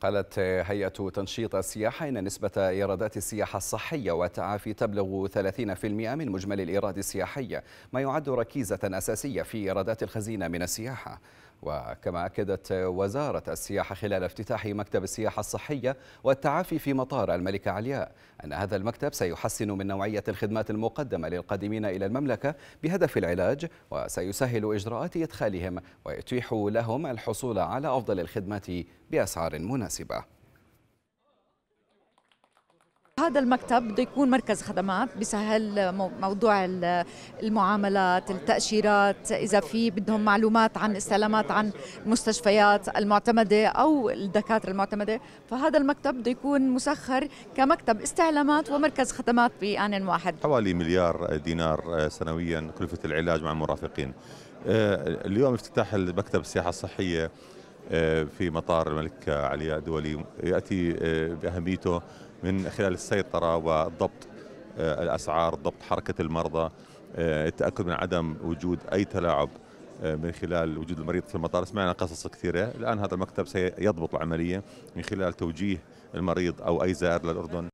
قالت هيئة تنشيط السياحة إن نسبة إيرادات السياحة الصحية والتعافي تبلغ 30% من مجمل الإيراد السياحي ما يعد ركيزة أساسية في إيرادات الخزينة من السياحة وكما أكدت وزارة السياحة خلال افتتاح مكتب السياحة الصحية والتعافي في مطار الملكة علياء أن هذا المكتب سيحسن من نوعية الخدمات المقدمة للقادمين إلى المملكة بهدف العلاج وسيسهل إجراءات إدخالهم ويتيح لهم الحصول على أفضل الخدمات بأسعار مناسبة هذا المكتب بده يكون مركز خدمات بيسهل موضوع المعاملات التأشيرات إذا في بدهم معلومات عن استلامات عن المستشفيات المعتمدة أو الدكاترة المعتمدة فهذا المكتب بده يكون مسخر كمكتب استعلامات ومركز خدمات بآن واحد حوالي مليار دينار سنويا كلفة العلاج مع المرافقين آه، اليوم افتتاح المكتب السياحة الصحية آه، في مطار الملك علياء الدولي ياتي آه، باهميته من خلال السيطره وضبط آه، الاسعار، ضبط حركه المرضى، التاكد من عدم وجود اي تلاعب من خلال وجود المريض في المطار سمعنا قصص كثيرة الآن هذا المكتب سيضبط العملية من خلال توجيه المريض أو أي زائر للأردن